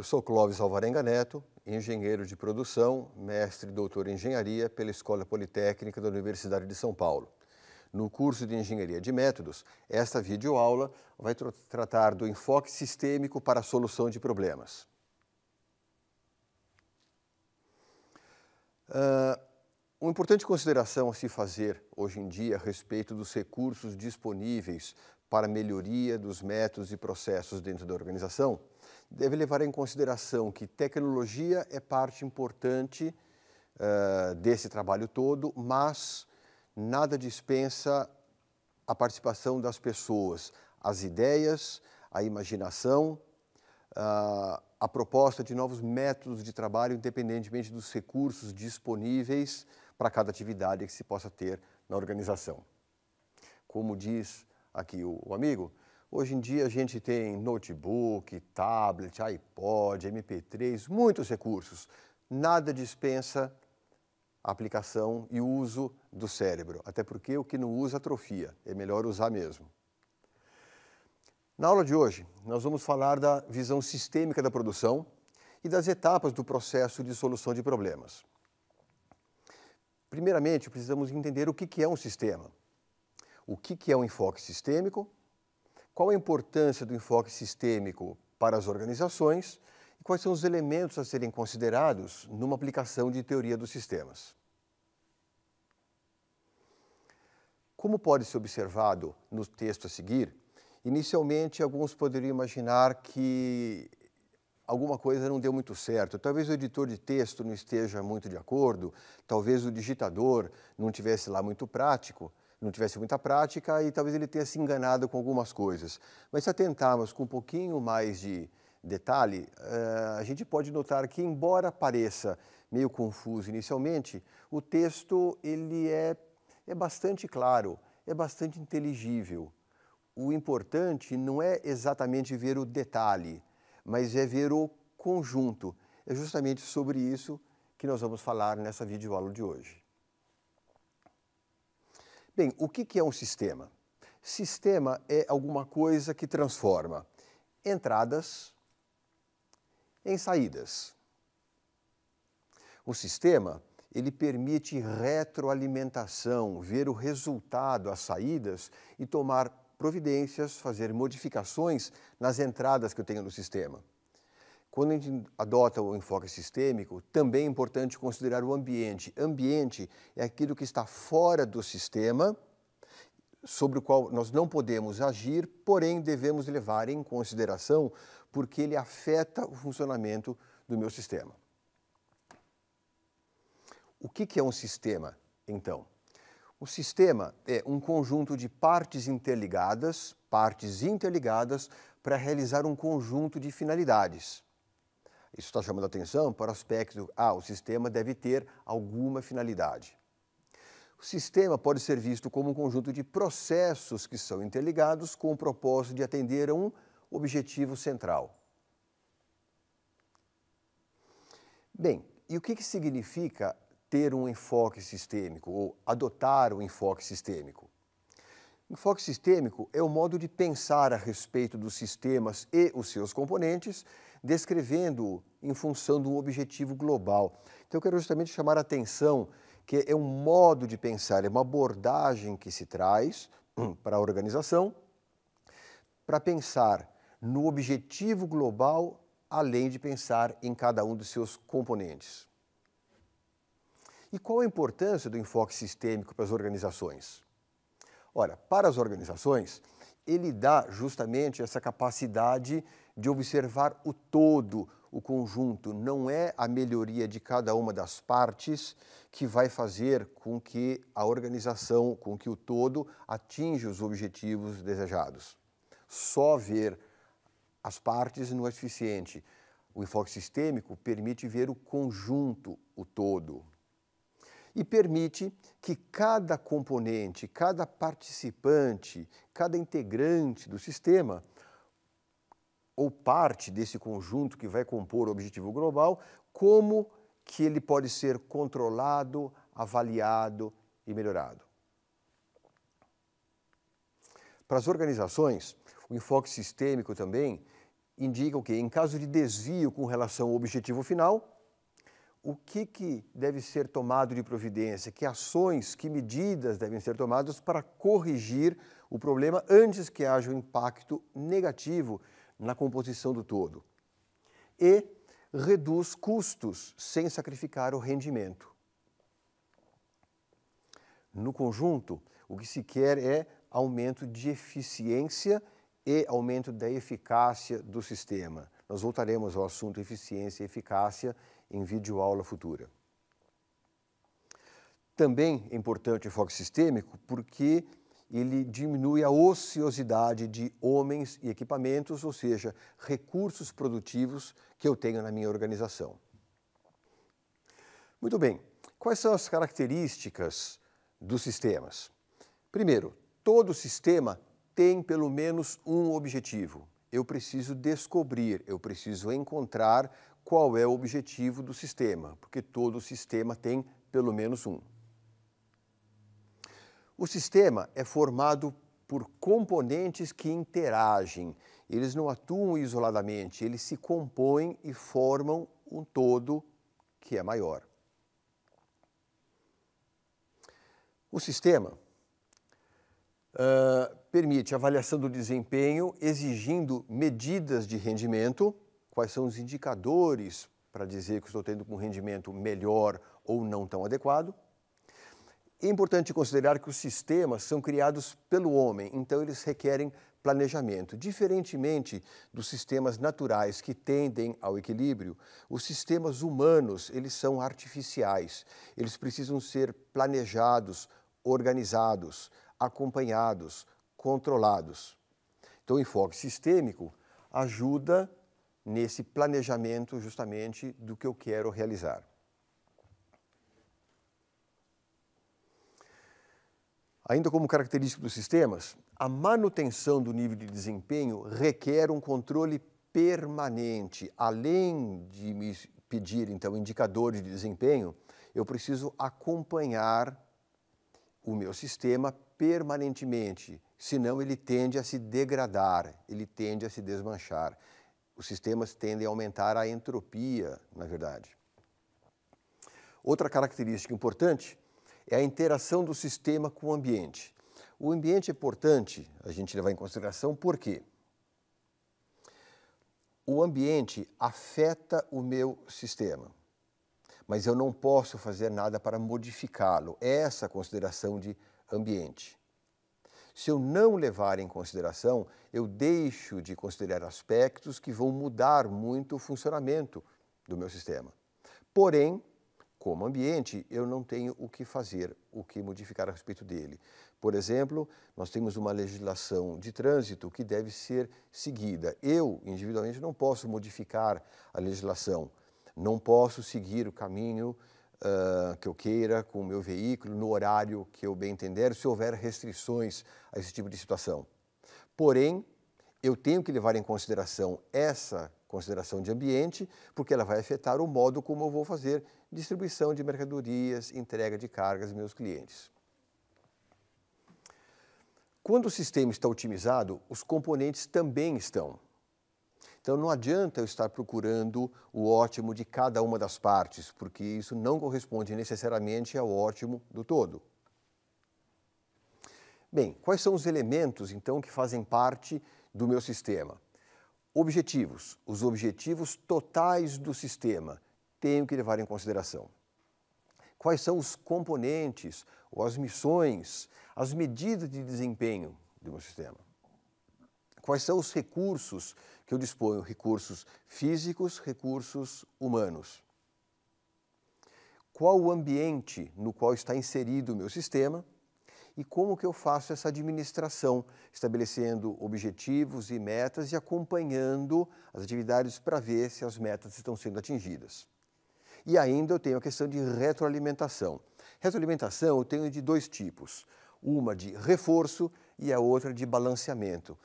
Eu sou Clóvis Alvarenga Neto, engenheiro de produção, mestre e doutor em engenharia pela Escola Politécnica da Universidade de São Paulo. No curso de Engenharia de Métodos, esta videoaula vai tr tratar do enfoque sistêmico para a solução de problemas. Uh, uma importante consideração a se fazer hoje em dia a respeito dos recursos disponíveis para melhoria dos métodos e processos dentro da organização deve levar em consideração que tecnologia é parte importante uh, desse trabalho todo, mas nada dispensa a participação das pessoas, as ideias, a imaginação, uh, a proposta de novos métodos de trabalho, independentemente dos recursos disponíveis para cada atividade que se possa ter na organização. Como diz aqui o, o amigo, Hoje em dia a gente tem notebook, tablet, iPod, MP3, muitos recursos. Nada dispensa a aplicação e o uso do cérebro, até porque o que não usa atrofia, é melhor usar mesmo. Na aula de hoje, nós vamos falar da visão sistêmica da produção e das etapas do processo de solução de problemas. Primeiramente, precisamos entender o que é um sistema, o que é um enfoque sistêmico qual a importância do enfoque sistêmico para as organizações e quais são os elementos a serem considerados numa aplicação de teoria dos sistemas? Como pode ser observado no texto a seguir, inicialmente alguns poderiam imaginar que alguma coisa não deu muito certo. Talvez o editor de texto não esteja muito de acordo, talvez o digitador não tivesse lá muito prático não tivesse muita prática e talvez ele tenha se enganado com algumas coisas. Mas se atentarmos com um pouquinho mais de detalhe, eh, a gente pode notar que, embora pareça meio confuso inicialmente, o texto ele é, é bastante claro, é bastante inteligível. O importante não é exatamente ver o detalhe, mas é ver o conjunto. É justamente sobre isso que nós vamos falar nessa videoaula de hoje. Bem, o que é um sistema? Sistema é alguma coisa que transforma entradas em saídas. O sistema ele permite retroalimentação, ver o resultado, as saídas e tomar providências, fazer modificações nas entradas que eu tenho no sistema. Quando a gente adota o enfoque sistêmico, também é importante considerar o ambiente. Ambiente é aquilo que está fora do sistema, sobre o qual nós não podemos agir, porém devemos levar em consideração, porque ele afeta o funcionamento do meu sistema. O que é um sistema, então? O sistema é um conjunto de partes interligadas, partes interligadas, para realizar um conjunto de finalidades. Isso está chamando atenção para o aspecto, ah, o sistema deve ter alguma finalidade. O sistema pode ser visto como um conjunto de processos que são interligados com o propósito de atender a um objetivo central. Bem, e o que, que significa ter um enfoque sistêmico ou adotar um enfoque sistêmico? Enfoque sistêmico é o modo de pensar a respeito dos sistemas e os seus componentes, descrevendo-o em função de um objetivo global. Então, eu quero justamente chamar a atenção que é um modo de pensar, é uma abordagem que se traz hum, para a organização para pensar no objetivo global, além de pensar em cada um dos seus componentes. E qual a importância do enfoque sistêmico para as organizações? Olha, para as organizações, ele dá justamente essa capacidade de observar o todo, o conjunto. Não é a melhoria de cada uma das partes que vai fazer com que a organização, com que o todo atinja os objetivos desejados. Só ver as partes não é suficiente. O enfoque sistêmico permite ver o conjunto, o todo e permite que cada componente, cada participante, cada integrante do sistema ou parte desse conjunto que vai compor o objetivo global, como que ele pode ser controlado, avaliado e melhorado. Para as organizações, o enfoque sistêmico também indica o que, em caso de desvio com relação ao objetivo final, o que, que deve ser tomado de providência, que ações, que medidas devem ser tomadas para corrigir o problema antes que haja um impacto negativo na composição do todo. E reduz custos sem sacrificar o rendimento. No conjunto, o que se quer é aumento de eficiência e aumento da eficácia do sistema. Nós voltaremos ao assunto eficiência e eficácia em vídeo aula futura. Também é importante o foco sistêmico porque ele diminui a ociosidade de homens e equipamentos, ou seja, recursos produtivos que eu tenho na minha organização. Muito bem, quais são as características dos sistemas? Primeiro, todo sistema tem pelo menos um objetivo, eu preciso descobrir, eu preciso encontrar qual é o objetivo do sistema, porque todo sistema tem pelo menos um. O sistema é formado por componentes que interagem. Eles não atuam isoladamente, eles se compõem e formam um todo que é maior. O sistema uh, permite avaliação do desempenho exigindo medidas de rendimento, quais são os indicadores para dizer que estou tendo um rendimento melhor ou não tão adequado. É importante considerar que os sistemas são criados pelo homem, então eles requerem planejamento. Diferentemente dos sistemas naturais que tendem ao equilíbrio, os sistemas humanos, eles são artificiais. Eles precisam ser planejados, organizados, acompanhados, controlados. Então, o enfoque sistêmico ajuda nesse planejamento justamente do que eu quero realizar. Ainda como característica dos sistemas, a manutenção do nível de desempenho requer um controle permanente. Além de me pedir, então, indicadores de desempenho, eu preciso acompanhar o meu sistema permanentemente, senão ele tende a se degradar, ele tende a se desmanchar. Os sistemas tendem a aumentar a entropia, na verdade. Outra característica importante é a interação do sistema com o ambiente. O ambiente é importante a gente levar em consideração por quê? O ambiente afeta o meu sistema, mas eu não posso fazer nada para modificá-lo. É essa é a consideração de ambiente. Se eu não levar em consideração, eu deixo de considerar aspectos que vão mudar muito o funcionamento do meu sistema. Porém, como ambiente, eu não tenho o que fazer, o que modificar a respeito dele. Por exemplo, nós temos uma legislação de trânsito que deve ser seguida. Eu, individualmente, não posso modificar a legislação, não posso seguir o caminho uh, que eu queira, com o meu veículo, no horário que eu bem entender, se houver restrições a esse tipo de situação. Porém, eu tenho que levar em consideração essa consideração de ambiente, porque ela vai afetar o modo como eu vou fazer distribuição de mercadorias, entrega de cargas aos meus clientes. Quando o sistema está otimizado, os componentes também estão. Então não adianta eu estar procurando o ótimo de cada uma das partes, porque isso não corresponde necessariamente ao ótimo do todo. Bem, quais são os elementos então que fazem parte do meu sistema? Objetivos, os objetivos totais do sistema, tenho que levar em consideração. Quais são os componentes ou as missões, as medidas de desempenho do meu sistema? Quais são os recursos que eu disponho recursos físicos, recursos humanos. Qual o ambiente no qual está inserido o meu sistema e como que eu faço essa administração, estabelecendo objetivos e metas e acompanhando as atividades para ver se as metas estão sendo atingidas. E ainda eu tenho a questão de retroalimentação. Retroalimentação eu tenho de dois tipos, uma de reforço e a outra de balanceamento.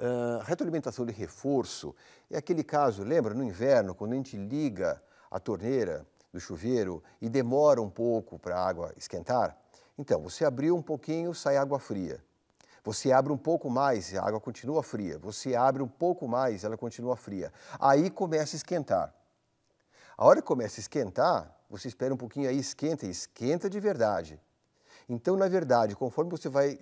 Ah, retroalimentação de reforço é aquele caso, lembra, no inverno, quando a gente liga a torneira do chuveiro e demora um pouco para a água esquentar? Então, você abriu um pouquinho, sai água fria. Você abre um pouco mais, a água continua fria. Você abre um pouco mais, ela continua fria. Aí começa a esquentar. A hora que começa a esquentar, você espera um pouquinho aí, esquenta, e esquenta de verdade. Então, na verdade, conforme você vai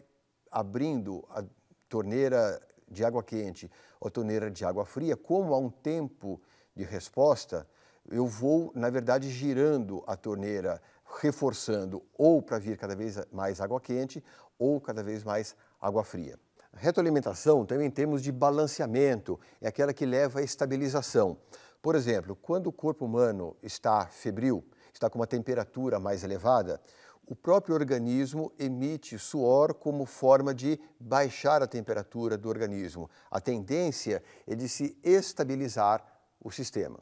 abrindo a torneira de água quente ou torneira de água fria, como há um tempo de resposta, eu vou, na verdade, girando a torneira, reforçando ou para vir cada vez mais água quente ou cada vez mais água fria. A retroalimentação também em termos de balanceamento, é aquela que leva à estabilização. Por exemplo, quando o corpo humano está febril, está com uma temperatura mais elevada, o próprio organismo emite suor como forma de baixar a temperatura do organismo. A tendência é de se estabilizar o sistema.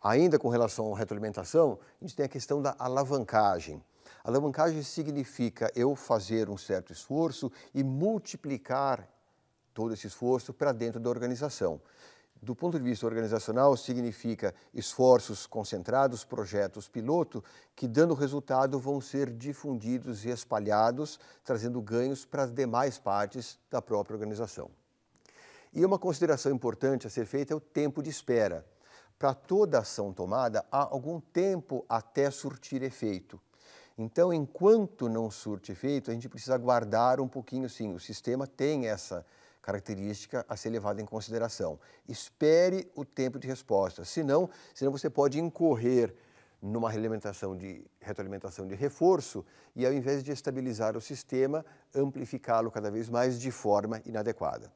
Ainda com relação à retroalimentação, a gente tem a questão da alavancagem. alavancagem significa eu fazer um certo esforço e multiplicar todo esse esforço para dentro da organização do ponto de vista organizacional, significa esforços concentrados, projetos piloto, que, dando resultado, vão ser difundidos e espalhados, trazendo ganhos para as demais partes da própria organização. E uma consideração importante a ser feita é o tempo de espera. Para toda ação tomada, há algum tempo até surtir efeito. Então, enquanto não surte efeito, a gente precisa aguardar um pouquinho, sim. O sistema tem essa característica a ser levada em consideração. Espere o tempo de resposta, senão, senão você pode incorrer numa alimentação de retroalimentação de reforço e ao invés de estabilizar o sistema, amplificá-lo cada vez mais de forma inadequada.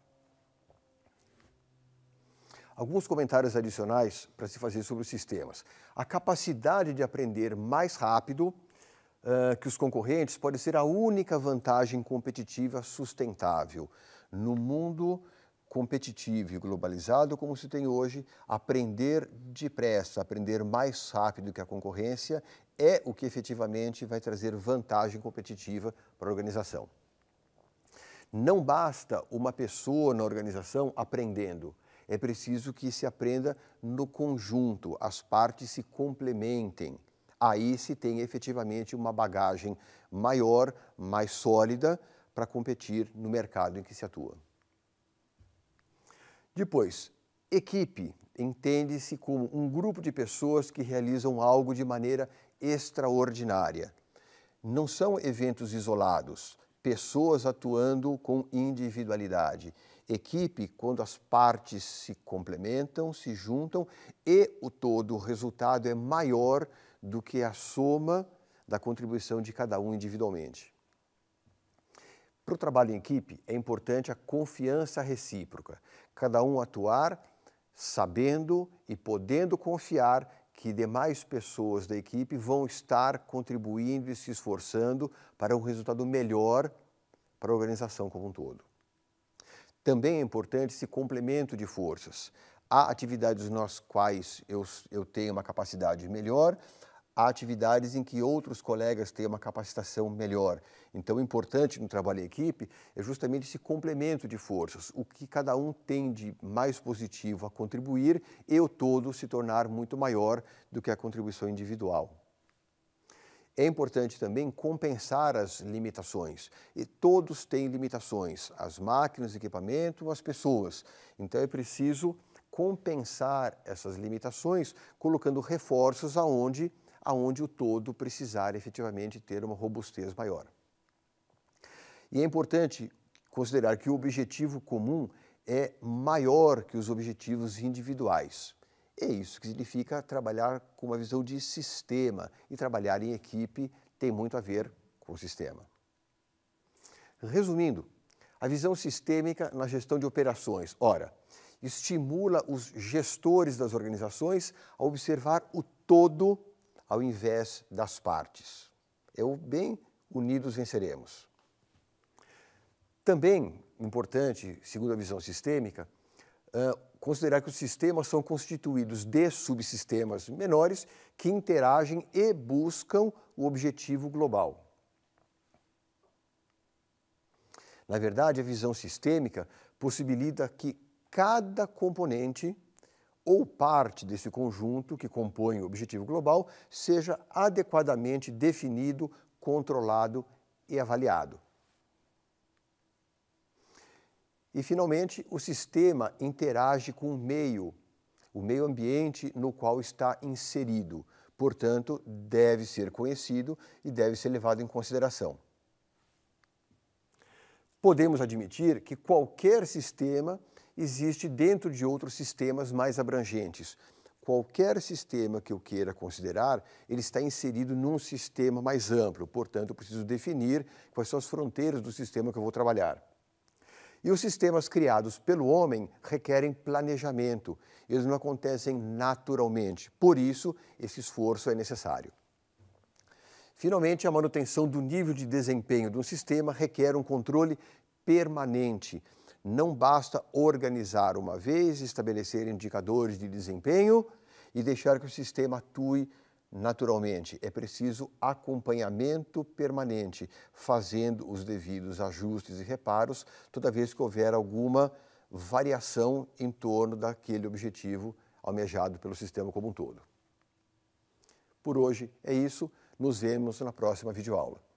Alguns comentários adicionais para se fazer sobre os sistemas. A capacidade de aprender mais rápido uh, que os concorrentes pode ser a única vantagem competitiva sustentável no mundo competitivo e globalizado como se tem hoje, aprender depressa, aprender mais rápido que a concorrência é o que efetivamente vai trazer vantagem competitiva para a organização. Não basta uma pessoa na organização aprendendo, é preciso que se aprenda no conjunto, as partes se complementem. Aí se tem efetivamente uma bagagem maior, mais sólida, para competir no mercado em que se atua. Depois, equipe entende-se como um grupo de pessoas que realizam algo de maneira extraordinária. Não são eventos isolados, pessoas atuando com individualidade. Equipe, quando as partes se complementam, se juntam e o todo, o resultado é maior do que a soma da contribuição de cada um individualmente. Para o trabalho em equipe, é importante a confiança recíproca. Cada um atuar sabendo e podendo confiar que demais pessoas da equipe vão estar contribuindo e se esforçando para um resultado melhor para a organização como um todo. Também é importante esse complemento de forças. Há atividades nas quais eu, eu tenho uma capacidade melhor, há atividades em que outros colegas têm uma capacitação melhor. Então, o importante no trabalho em equipe é justamente esse complemento de forças, o que cada um tem de mais positivo a contribuir e o todo se tornar muito maior do que a contribuição individual. É importante também compensar as limitações. E todos têm limitações, as máquinas, equipamento, as pessoas. Então é preciso compensar essas limitações colocando reforços aonde aonde o todo precisar efetivamente ter uma robustez maior. E é importante considerar que o objetivo comum é maior que os objetivos individuais. É isso que significa trabalhar com uma visão de sistema e trabalhar em equipe tem muito a ver com o sistema. Resumindo, a visão sistêmica na gestão de operações, ora, estimula os gestores das organizações a observar o todo ao invés das partes. É o bem unidos venceremos. Também importante, segundo a visão sistêmica, considerar que os sistemas são constituídos de subsistemas menores que interagem e buscam o objetivo global. Na verdade, a visão sistêmica possibilita que cada componente ou parte desse conjunto que compõe o objetivo global seja adequadamente definido, controlado e avaliado. E, finalmente, o sistema interage com o meio, o meio ambiente no qual está inserido. Portanto, deve ser conhecido e deve ser levado em consideração. Podemos admitir que qualquer sistema existe dentro de outros sistemas mais abrangentes. Qualquer sistema que eu queira considerar, ele está inserido num sistema mais amplo, portanto, eu preciso definir quais são as fronteiras do sistema que eu vou trabalhar. E os sistemas criados pelo homem requerem planejamento, eles não acontecem naturalmente, por isso, esse esforço é necessário. Finalmente, a manutenção do nível de desempenho de um sistema requer um controle permanente não basta organizar uma vez, estabelecer indicadores de desempenho e deixar que o sistema atue naturalmente. É preciso acompanhamento permanente, fazendo os devidos ajustes e reparos toda vez que houver alguma variação em torno daquele objetivo almejado pelo sistema como um todo. Por hoje é isso, nos vemos na próxima videoaula.